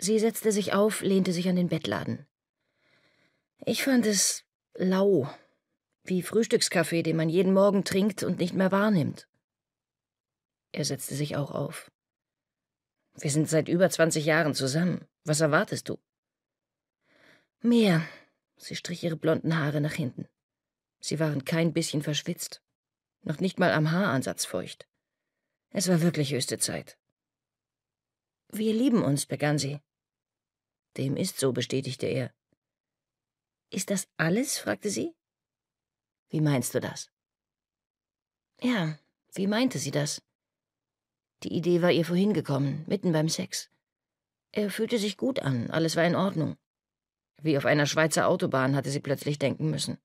Sie setzte sich auf, lehnte sich an den Bettladen. Ich fand es lau, wie Frühstückskaffee, den man jeden Morgen trinkt und nicht mehr wahrnimmt. Er setzte sich auch auf. Wir sind seit über 20 Jahren zusammen. Was erwartest du? Mehr. Sie strich ihre blonden Haare nach hinten. Sie waren kein bisschen verschwitzt, noch nicht mal am Haaransatz feucht. Es war wirklich höchste Zeit. Wir lieben uns, begann sie. Dem ist so, bestätigte er. Ist das alles? fragte sie. Wie meinst du das? Ja, wie meinte sie das? Die Idee war ihr vorhin gekommen, mitten beim Sex. Er fühlte sich gut an, alles war in Ordnung. Wie auf einer Schweizer Autobahn hatte sie plötzlich denken müssen.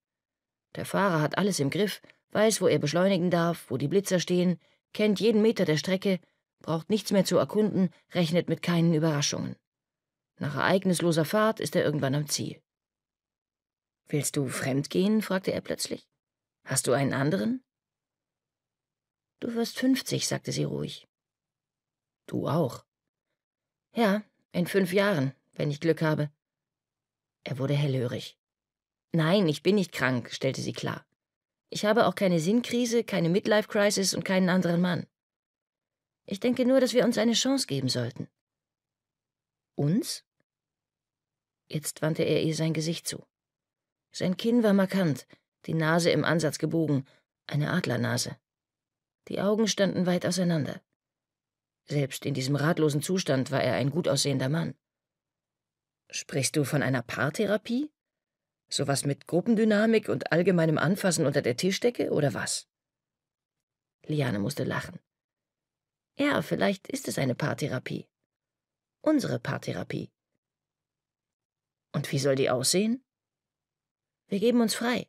Der Fahrer hat alles im Griff, weiß, wo er beschleunigen darf, wo die Blitzer stehen, kennt jeden Meter der Strecke, braucht nichts mehr zu erkunden, rechnet mit keinen Überraschungen. Nach ereignisloser Fahrt ist er irgendwann am Ziel. Willst du fremdgehen? fragte er plötzlich. Hast du einen anderen? Du wirst fünfzig, sagte sie ruhig. Du auch. Ja, in fünf Jahren, wenn ich Glück habe. Er wurde hellhörig. Nein, ich bin nicht krank, stellte sie klar. Ich habe auch keine Sinnkrise, keine Midlife-Crisis und keinen anderen Mann. Ich denke nur, dass wir uns eine Chance geben sollten. Uns? Jetzt wandte er ihr sein Gesicht zu. Sein Kinn war markant, die Nase im Ansatz gebogen, eine Adlernase. Die Augen standen weit auseinander. Selbst in diesem ratlosen Zustand war er ein gut aussehender Mann. Sprichst du von einer Paartherapie? Sowas mit Gruppendynamik und allgemeinem Anfassen unter der Tischdecke oder was? Liane musste lachen. Ja, vielleicht ist es eine Paartherapie unsere Paartherapie. Und wie soll die aussehen? Wir geben uns frei.